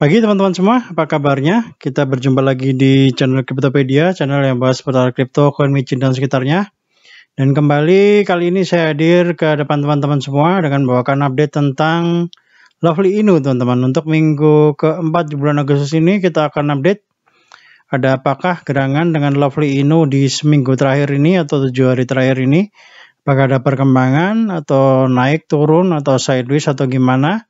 Pagi teman-teman semua, apa kabarnya? Kita berjumpa lagi di channel Cryptopedia, channel yang bahas seputar kripto, koin micin dan sekitarnya. Dan kembali kali ini saya hadir ke depan teman-teman semua dengan membawakan update tentang Lovely Inu teman-teman. Untuk minggu keempat di bulan Agustus ini kita akan update ada apakah gerangan dengan Lovely Inu di seminggu terakhir ini atau tujuh hari terakhir ini. Apakah ada perkembangan atau naik turun atau sideways atau gimana?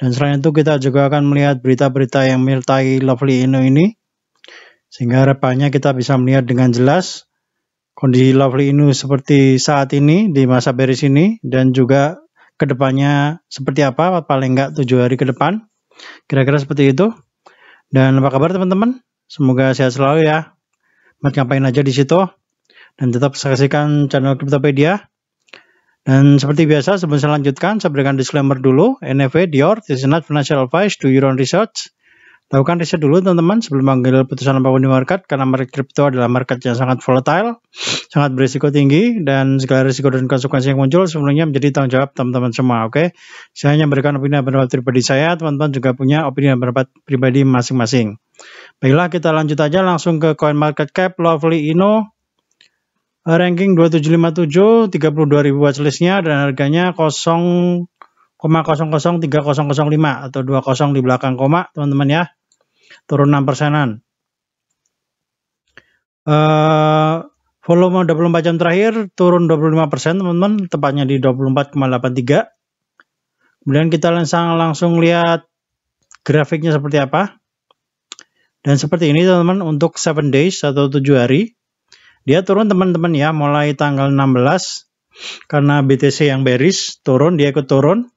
Dan selain itu kita juga akan melihat berita-berita yang menyertai Lovely Inu ini. Sehingga harapannya kita bisa melihat dengan jelas kondisi Lovely Inu seperti saat ini di masa beris ini dan juga kedepannya seperti apa paling enggak tujuh hari ke depan. Kira-kira seperti itu. Dan apa kabar teman-teman? Semoga sehat selalu ya. Mat ngapain aja di situ. Dan tetap saksikan channel Cryptopedia dan seperti biasa sebelum saya lanjutkan, saya berikan disclaimer dulu. NFA, Dior, this is not financial advice, do your own research. Lakukan riset dulu teman-teman sebelum mengambil putusan apapun di market karena market crypto adalah market yang sangat volatile, sangat berisiko tinggi dan segala risiko dan konsekuensi yang muncul sebenarnya menjadi tanggung jawab teman-teman semua, oke? Okay? Saya hanya memberikan opini dan pendapat pribadi saya, teman-teman juga punya opini dan pendapat pribadi masing-masing. Baiklah, kita lanjut aja langsung ke Coin Market Cap, Lovely Ino. Eh, ranking 2757 32 32.000 listnya, dan harganya 0,00305 atau 20 di belakang koma teman-teman ya turun 6 persenan uh, volume 24 jam terakhir turun 25 persen teman-teman tepatnya di 24,83 kemudian kita langsung langsung lihat grafiknya seperti apa dan seperti ini teman-teman untuk 7 days atau 7 hari dia turun teman-teman ya, mulai tanggal 16 karena BTC yang bearish turun, dia ikut turun.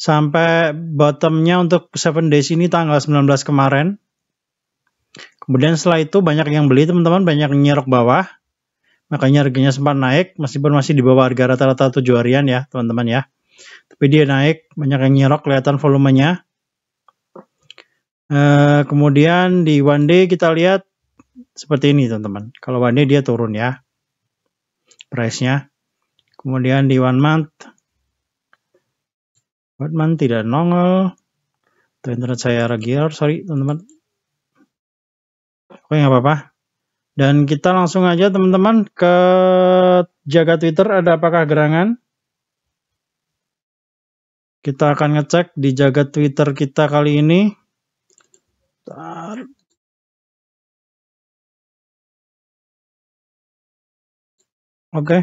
Sampai bottomnya untuk 7 days ini tanggal 19 kemarin. Kemudian setelah itu banyak yang beli teman-teman, banyak yang nyerok bawah. Makanya harganya sempat naik, meskipun masih di bawah harga rata-rata 7 harian ya teman-teman ya. Tapi dia naik, banyak yang nyerok, kelihatan volumenya. Uh, kemudian di one day kita lihat seperti ini teman-teman. Kalau one day dia turun ya price-nya. Kemudian di one month one month tidak nongol. Tuh internet saya regular. sorry teman-teman. Oke nggak apa-apa. Dan kita langsung aja teman-teman ke jaga Twitter ada apakah gerangan. Kita akan ngecek di jaga Twitter kita kali ini. Bentar. Oke. Okay.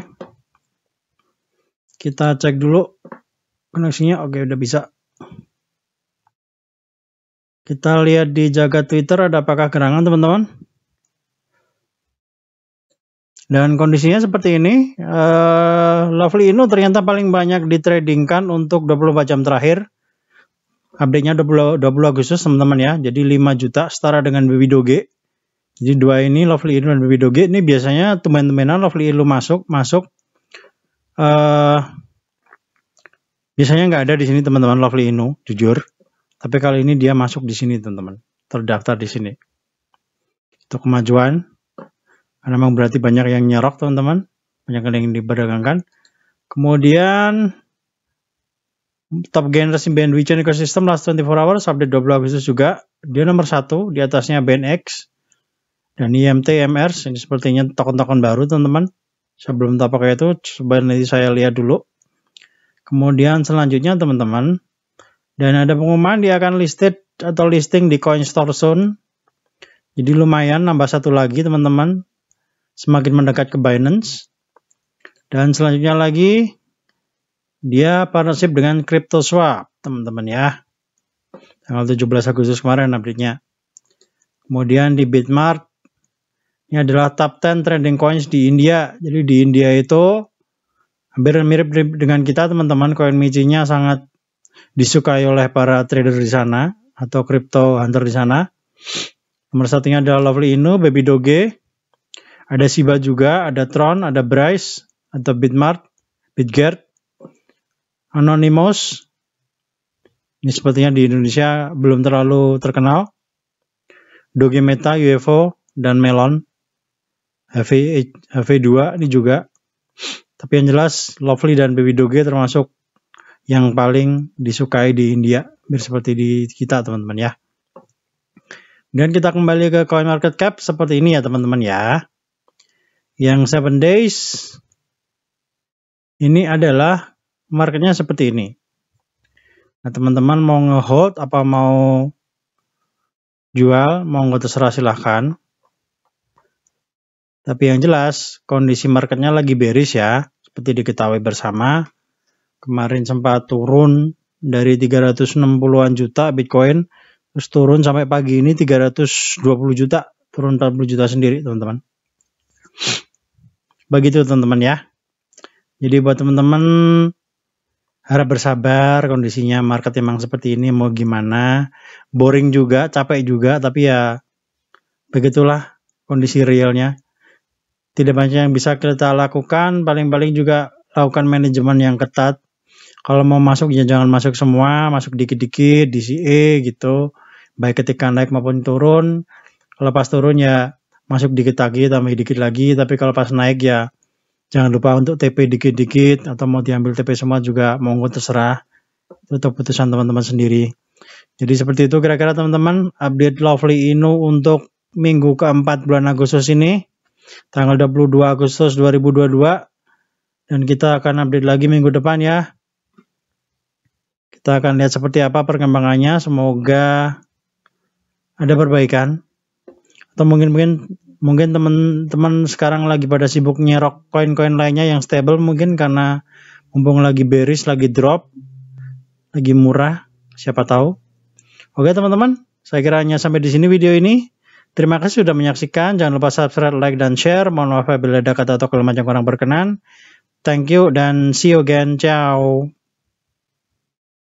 Kita cek dulu koneksinya. Oke, okay, udah bisa. Kita lihat di jaga Twitter ada apakah gerangan teman-teman. Dan kondisinya seperti ini. Uh, Lovely Inu ternyata paling banyak ditradingkan untuk 24 jam terakhir. Update-nya 20, 20 Agustus teman-teman ya. Jadi 5 juta setara dengan Baby Doge. Jadi dua ini Lovely Edu dan Baby Doge ini biasanya teman-temanan Lovely Edu masuk masuk uh, biasanya nggak ada di sini teman-teman Lovely Inu jujur tapi kali ini dia masuk di sini teman-teman terdaftar di sini itu kemajuan karena memang berarti banyak yang nyerok teman-teman banyak yang diperdagangkan kemudian top generasi bandwidth ecosystem last 24 hours update 20 Agustus juga dia nomor satu di atasnya X. Dan IMT, MRS, ini sepertinya token-token baru teman-teman. Sebelum tak pakai itu, coba nanti saya lihat dulu. Kemudian selanjutnya teman-teman, dan ada pengumuman dia akan listed atau listing di coin store soon. Jadi lumayan nambah satu lagi teman-teman. Semakin mendekat ke Binance. Dan selanjutnya lagi dia partnership dengan CryptoSwap, teman-teman ya. Tanggal 17 Agustus kemarin update-nya. Kemudian di Bitmart ini adalah top 10 trending coins di India. Jadi di India itu hampir mirip dengan kita teman-teman. Coin Michi-nya sangat disukai oleh para trader di sana atau crypto hunter di sana. Nomor satunya adalah Lovely Inu, Baby Doge. Ada Shiba juga, ada Tron, ada Bryce, atau Bitmart, Bitgert, Anonymous. Ini sepertinya di Indonesia belum terlalu terkenal. Doge Meta, UFO, dan Melon. HV HV2 ini juga tapi yang jelas Lovely dan Baby Doge termasuk yang paling disukai di India mirip seperti di kita teman-teman ya dan kita kembali ke coin market cap seperti ini ya teman-teman ya yang 7 days ini adalah marketnya seperti ini nah teman-teman mau ngehold apa mau jual mau nggak terserah silahkan tapi yang jelas kondisi marketnya lagi bearish ya, seperti diketahui bersama. Kemarin sempat turun dari 360-an juta Bitcoin, terus turun sampai pagi ini 320 juta, turun 40 juta sendiri teman-teman. Begitu teman-teman ya. Jadi buat teman-teman harap bersabar kondisinya market emang seperti ini mau gimana boring juga capek juga tapi ya begitulah kondisi realnya tidak banyak yang bisa kita lakukan, paling-paling juga lakukan manajemen yang ketat. Kalau mau masuk ya jangan masuk semua, masuk dikit-dikit, DCA gitu. Baik ketika naik maupun turun. Kalau pas turun ya masuk dikit lagi, tambah dikit lagi. Tapi kalau pas naik ya jangan lupa untuk TP dikit-dikit atau mau diambil TP semua juga monggo terserah. Itu keputusan teman-teman sendiri. Jadi seperti itu kira-kira teman-teman update Lovely Inu untuk minggu keempat bulan Agustus ini tanggal 22 Agustus 2022 dan kita akan update lagi minggu depan ya. Kita akan lihat seperti apa perkembangannya, semoga ada perbaikan. Atau mungkin mungkin mungkin teman-teman sekarang lagi pada sibuk nyerok koin-koin lainnya yang stable mungkin karena mumpung lagi bearish, lagi drop, lagi murah, siapa tahu. Oke teman-teman, saya kira hanya sampai di sini video ini. Terima kasih sudah menyaksikan. Jangan lupa subscribe, like, dan share. Mohon maaf bila ada kata atau kelemahan yang kurang berkenan. Thank you dan see you again. Ciao.